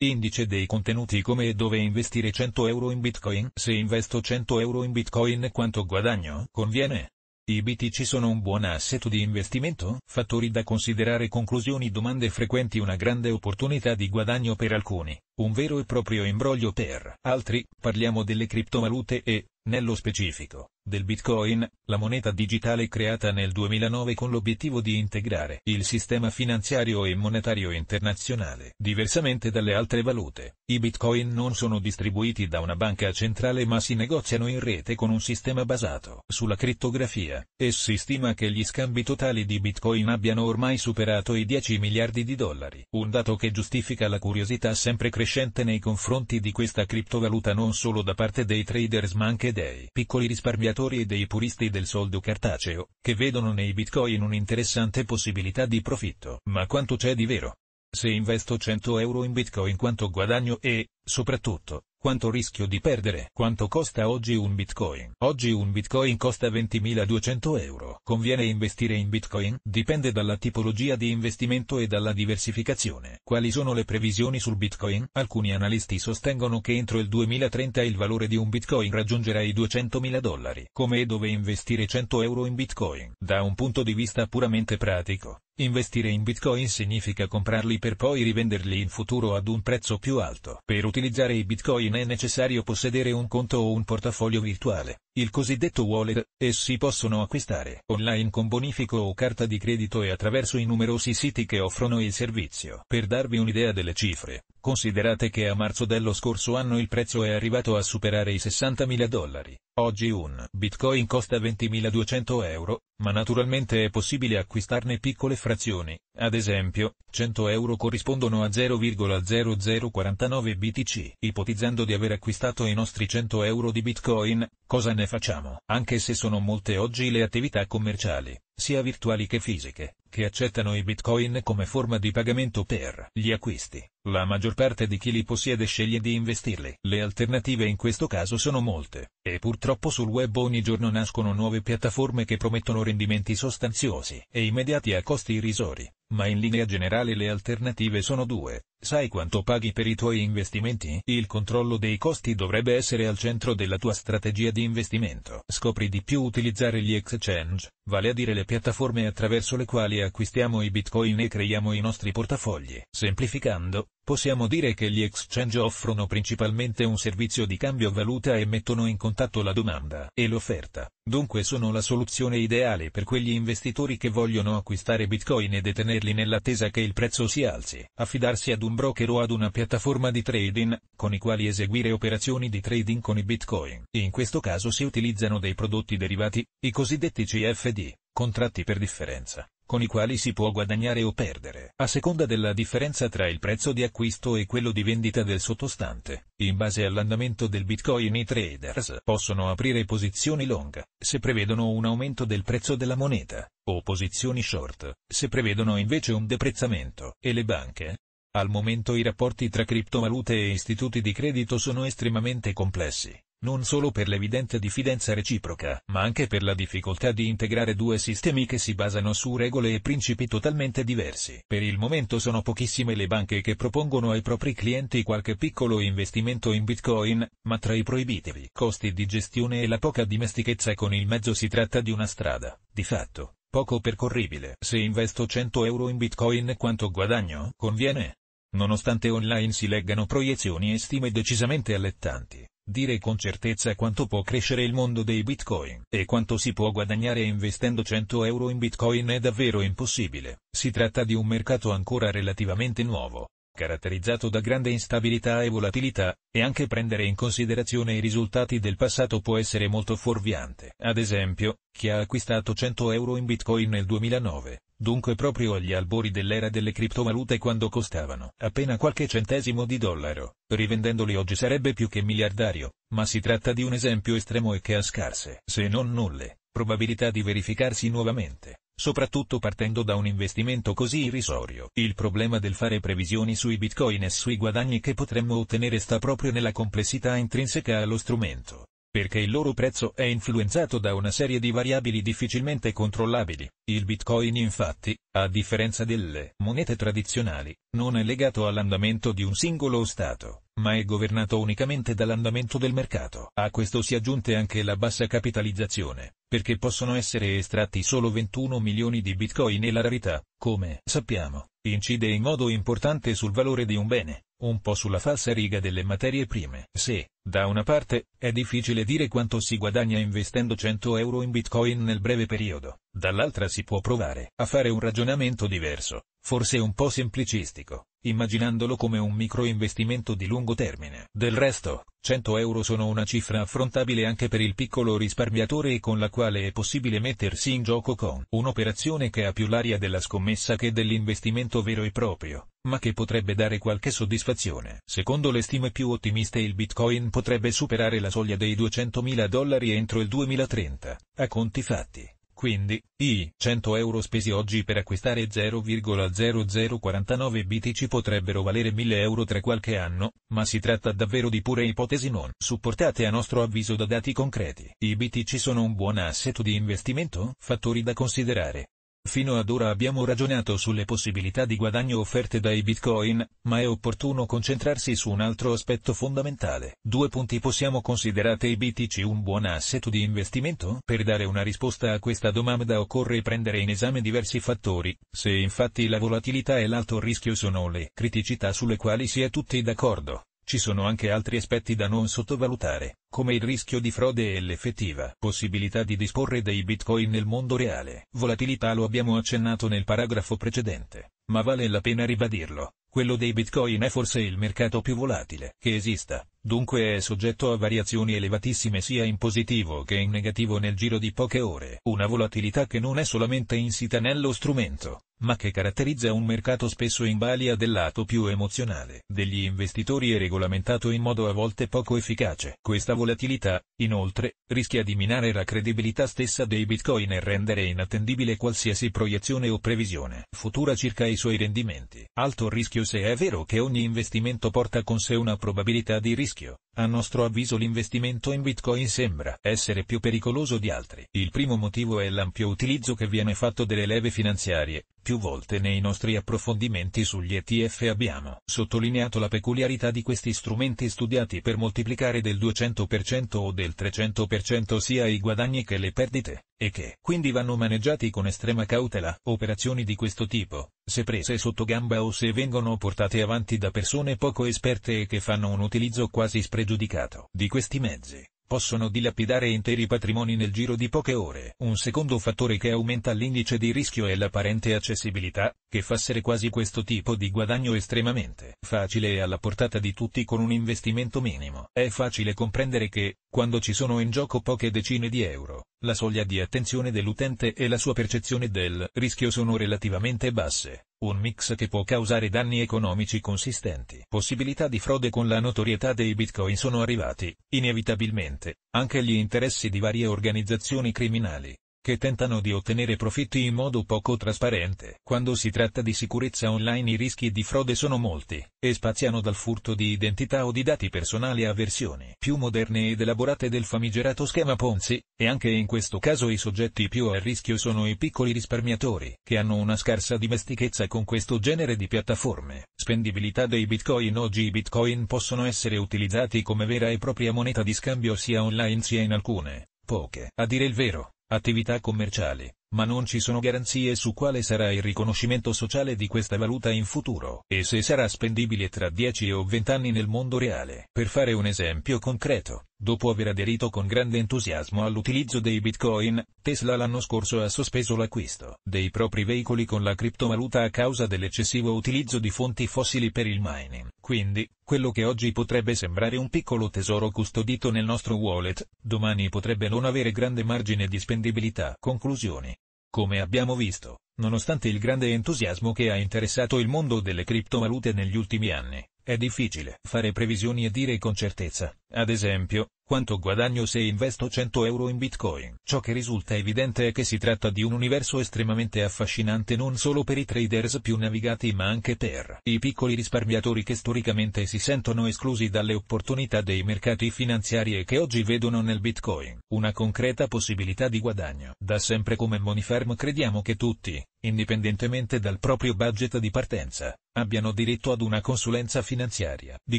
Indice dei contenuti come e dove investire 100 euro in bitcoin. Se investo 100 euro in bitcoin quanto guadagno? Conviene? I BTC sono un buon assetto di investimento? Fattori da considerare Conclusioni Domande frequenti Una grande opportunità di guadagno per alcuni un vero e proprio imbroglio per altri, parliamo delle criptovalute e, nello specifico, del Bitcoin, la moneta digitale creata nel 2009 con l'obiettivo di integrare il sistema finanziario e monetario internazionale. Diversamente dalle altre valute, i Bitcoin non sono distribuiti da una banca centrale ma si negoziano in rete con un sistema basato sulla criptografia, e si stima che gli scambi totali di Bitcoin abbiano ormai superato i 10 miliardi di dollari, un dato che giustifica la curiosità sempre crescente crescente nei confronti di questa criptovaluta non solo da parte dei traders ma anche dei piccoli risparmiatori e dei puristi del soldo cartaceo, che vedono nei bitcoin un'interessante possibilità di profitto. Ma quanto c'è di vero? Se investo 100 euro in bitcoin quanto guadagno e, soprattutto, quanto rischio di perdere? Quanto costa oggi un bitcoin? Oggi un bitcoin costa 20.200 euro. Conviene investire in bitcoin? Dipende dalla tipologia di investimento e dalla diversificazione. Quali sono le previsioni sul bitcoin? Alcuni analisti sostengono che entro il 2030 il valore di un bitcoin raggiungerà i 200.000 dollari. Come e dove investire 100 euro in bitcoin? Da un punto di vista puramente pratico, Investire in Bitcoin significa comprarli per poi rivenderli in futuro ad un prezzo più alto. Per utilizzare i Bitcoin è necessario possedere un conto o un portafoglio virtuale, il cosiddetto wallet, e si possono acquistare online con bonifico o carta di credito e attraverso i numerosi siti che offrono il servizio. Per darvi un'idea delle cifre, considerate che a marzo dello scorso anno il prezzo è arrivato a superare i 60.000 dollari. Oggi un bitcoin costa 20.200 euro, ma naturalmente è possibile acquistarne piccole frazioni, ad esempio, 100 euro corrispondono a 0,0049 BTC. Ipotizzando di aver acquistato i nostri 100 euro di bitcoin, cosa ne facciamo? Anche se sono molte oggi le attività commerciali, sia virtuali che fisiche, che accettano i bitcoin come forma di pagamento per gli acquisti. La maggior parte di chi li possiede sceglie di investirli. Le alternative in questo caso sono molte, e purtroppo sul web ogni giorno nascono nuove piattaforme che promettono rendimenti sostanziosi e immediati a costi irrisori, ma in linea generale le alternative sono due, Sai quanto paghi per i tuoi investimenti? Il controllo dei costi dovrebbe essere al centro della tua strategia di investimento. Scopri di più utilizzare gli exchange, vale a dire le piattaforme attraverso le quali acquistiamo i bitcoin e creiamo i nostri portafogli. Semplificando, possiamo dire che gli exchange offrono principalmente un servizio di cambio valuta e mettono in contatto la domanda e l'offerta. Dunque sono la soluzione ideale per quegli investitori che vogliono acquistare bitcoin e detenerli nell'attesa che il prezzo si alzi. Affidarsi ad un un broker o ad una piattaforma di trading, con i quali eseguire operazioni di trading con i bitcoin. In questo caso si utilizzano dei prodotti derivati, i cosiddetti CFD, contratti per differenza, con i quali si può guadagnare o perdere, a seconda della differenza tra il prezzo di acquisto e quello di vendita del sottostante. In base all'andamento del bitcoin i traders possono aprire posizioni long, se prevedono un aumento del prezzo della moneta, o posizioni short, se prevedono invece un deprezzamento, e le banche, al momento i rapporti tra criptovalute e istituti di credito sono estremamente complessi, non solo per l'evidente diffidenza reciproca, ma anche per la difficoltà di integrare due sistemi che si basano su regole e principi totalmente diversi. Per il momento sono pochissime le banche che propongono ai propri clienti qualche piccolo investimento in Bitcoin, ma tra i proibitivi costi di gestione e la poca dimestichezza con il mezzo si tratta di una strada, di fatto, poco percorribile. Se investo 100 euro in Bitcoin quanto guadagno? Conviene? Nonostante online si leggano proiezioni e stime decisamente allettanti, dire con certezza quanto può crescere il mondo dei bitcoin e quanto si può guadagnare investendo 100 euro in bitcoin è davvero impossibile, si tratta di un mercato ancora relativamente nuovo, caratterizzato da grande instabilità e volatilità, e anche prendere in considerazione i risultati del passato può essere molto fuorviante. Ad esempio, chi ha acquistato 100 euro in bitcoin nel 2009, dunque proprio agli albori dell'era delle criptovalute quando costavano appena qualche centesimo di dollaro, rivendendoli oggi sarebbe più che miliardario, ma si tratta di un esempio estremo e che ha scarse, se non nulle, probabilità di verificarsi nuovamente soprattutto partendo da un investimento così irrisorio. Il problema del fare previsioni sui bitcoin e sui guadagni che potremmo ottenere sta proprio nella complessità intrinseca allo strumento, perché il loro prezzo è influenzato da una serie di variabili difficilmente controllabili. Il bitcoin infatti, a differenza delle monete tradizionali, non è legato all'andamento di un singolo Stato, ma è governato unicamente dall'andamento del mercato. A questo si aggiunte anche la bassa capitalizzazione, perché possono essere estratti solo 21 milioni di bitcoin e la rarità, come sappiamo, incide in modo importante sul valore di un bene, un po' sulla falsa riga delle materie prime. Se, da una parte, è difficile dire quanto si guadagna investendo 100 euro in bitcoin nel breve periodo, Dall'altra si può provare a fare un ragionamento diverso, forse un po' semplicistico, immaginandolo come un microinvestimento di lungo termine. Del resto, 100 euro sono una cifra affrontabile anche per il piccolo risparmiatore e con la quale è possibile mettersi in gioco con un'operazione che ha più l'aria della scommessa che dell'investimento vero e proprio, ma che potrebbe dare qualche soddisfazione. Secondo le stime più ottimiste il bitcoin potrebbe superare la soglia dei 200.000 dollari entro il 2030, a conti fatti. Quindi, i 100 euro spesi oggi per acquistare 0,0049 BTC potrebbero valere 1000 euro tra qualche anno, ma si tratta davvero di pure ipotesi non supportate a nostro avviso da dati concreti. I BTC sono un buon asset di investimento? Fattori da considerare. Fino ad ora abbiamo ragionato sulle possibilità di guadagno offerte dai bitcoin, ma è opportuno concentrarsi su un altro aspetto fondamentale. Due punti possiamo considerare i BTC un buon asset di investimento? Per dare una risposta a questa domanda occorre prendere in esame diversi fattori, se infatti la volatilità e l'alto rischio sono le criticità sulle quali si è tutti d'accordo. Ci sono anche altri aspetti da non sottovalutare come il rischio di frode e l'effettiva possibilità di disporre dei bitcoin nel mondo reale. Volatilità lo abbiamo accennato nel paragrafo precedente, ma vale la pena ribadirlo. Quello dei bitcoin è forse il mercato più volatile che esista, dunque è soggetto a variazioni elevatissime sia in positivo che in negativo nel giro di poche ore. Una volatilità che non è solamente insita nello strumento, ma che caratterizza un mercato spesso in balia del lato più emozionale degli investitori e regolamentato in modo a volte poco efficace. Questa volatilità volatilità, inoltre, rischia di minare la credibilità stessa dei bitcoin e rendere inattendibile qualsiasi proiezione o previsione futura circa i suoi rendimenti. Alto rischio se è vero che ogni investimento porta con sé una probabilità di rischio, a nostro avviso l'investimento in Bitcoin sembra essere più pericoloso di altri. Il primo motivo è l'ampio utilizzo che viene fatto delle leve finanziarie. Più volte nei nostri approfondimenti sugli ETF abbiamo sottolineato la peculiarità di questi strumenti studiati per moltiplicare del 200% o del 300% sia i guadagni che le perdite e che quindi vanno maneggiati con estrema cautela. Operazioni di questo tipo, se prese sotto gamba o se vengono portate avanti da persone poco esperte e che fanno un utilizzo quasi spregiudicato di questi mezzi, possono dilapidare interi patrimoni nel giro di poche ore. Un secondo fattore che aumenta l'indice di rischio è l'apparente accessibilità, che fa essere quasi questo tipo di guadagno estremamente facile e alla portata di tutti con un investimento minimo. È facile comprendere che, quando ci sono in gioco poche decine di euro, la soglia di attenzione dell'utente e la sua percezione del rischio sono relativamente basse, un mix che può causare danni economici consistenti. Possibilità di frode con la notorietà dei bitcoin sono arrivati, inevitabilmente, anche gli interessi di varie organizzazioni criminali, che tentano di ottenere profitti in modo poco trasparente. Quando si tratta di sicurezza online i rischi di frode sono molti, e spaziano dal furto di identità o di dati personali a versioni più moderne ed elaborate del famigerato schema Ponzi, e anche in questo caso i soggetti più a rischio sono i piccoli risparmiatori, che hanno una scarsa dimestichezza con questo genere di piattaforme. Spendibilità dei bitcoin Oggi i bitcoin possono essere utilizzati come vera e propria moneta di scambio sia online sia in alcune, poche, a dire il vero, attività commerciali, ma non ci sono garanzie su quale sarà il riconoscimento sociale di questa valuta in futuro e se sarà spendibile tra 10 o 20 anni nel mondo reale. Per fare un esempio concreto, Dopo aver aderito con grande entusiasmo all'utilizzo dei bitcoin, Tesla l'anno scorso ha sospeso l'acquisto dei propri veicoli con la criptovaluta a causa dell'eccessivo utilizzo di fonti fossili per il mining. Quindi, quello che oggi potrebbe sembrare un piccolo tesoro custodito nel nostro wallet, domani potrebbe non avere grande margine di spendibilità. Conclusioni. Come abbiamo visto, nonostante il grande entusiasmo che ha interessato il mondo delle criptovalute negli ultimi anni, è difficile fare previsioni e dire con certezza, ad esempio, quanto guadagno se investo 100 euro in bitcoin? Ciò che risulta evidente è che si tratta di un universo estremamente affascinante non solo per i traders più navigati ma anche per i piccoli risparmiatori che storicamente si sentono esclusi dalle opportunità dei mercati finanziari e che oggi vedono nel bitcoin una concreta possibilità di guadagno. Da sempre come Monifarm crediamo che tutti, indipendentemente dal proprio budget di partenza, abbiano diritto ad una consulenza finanziaria di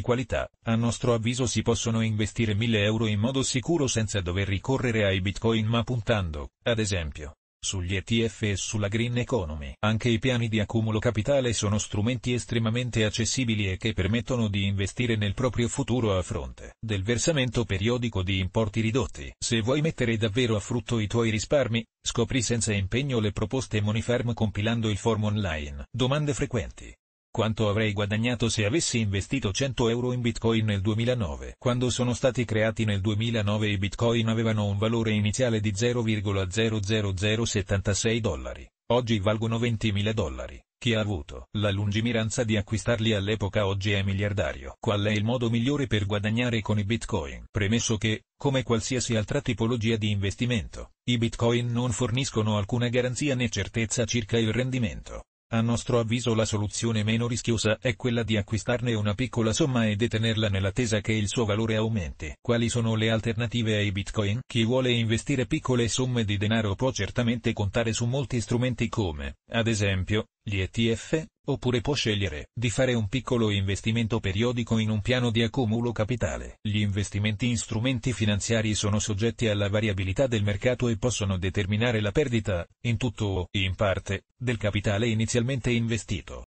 qualità. A nostro avviso si possono investire 1000 euro euro in modo sicuro senza dover ricorrere ai bitcoin ma puntando, ad esempio, sugli ETF e sulla green economy. Anche i piani di accumulo capitale sono strumenti estremamente accessibili e che permettono di investire nel proprio futuro a fronte del versamento periodico di importi ridotti. Se vuoi mettere davvero a frutto i tuoi risparmi, scopri senza impegno le proposte Monifarm compilando il form online. Domande frequenti. Quanto avrei guadagnato se avessi investito 100 euro in Bitcoin nel 2009? Quando sono stati creati nel 2009 i Bitcoin avevano un valore iniziale di 0,00076 dollari, oggi valgono 20.000 dollari. Chi ha avuto la lungimiranza di acquistarli all'epoca oggi è miliardario. Qual è il modo migliore per guadagnare con i bitcoin? Premesso che, come qualsiasi altra tipologia di investimento, i bitcoin non forniscono alcuna garanzia né certezza circa il rendimento. A nostro avviso la soluzione meno rischiosa è quella di acquistarne una piccola somma e detenerla nell'attesa che il suo valore aumenti. Quali sono le alternative ai bitcoin? Chi vuole investire piccole somme di denaro può certamente contare su molti strumenti come, ad esempio, gli ETF, Oppure può scegliere di fare un piccolo investimento periodico in un piano di accumulo capitale. Gli investimenti in strumenti finanziari sono soggetti alla variabilità del mercato e possono determinare la perdita, in tutto o in parte, del capitale inizialmente investito.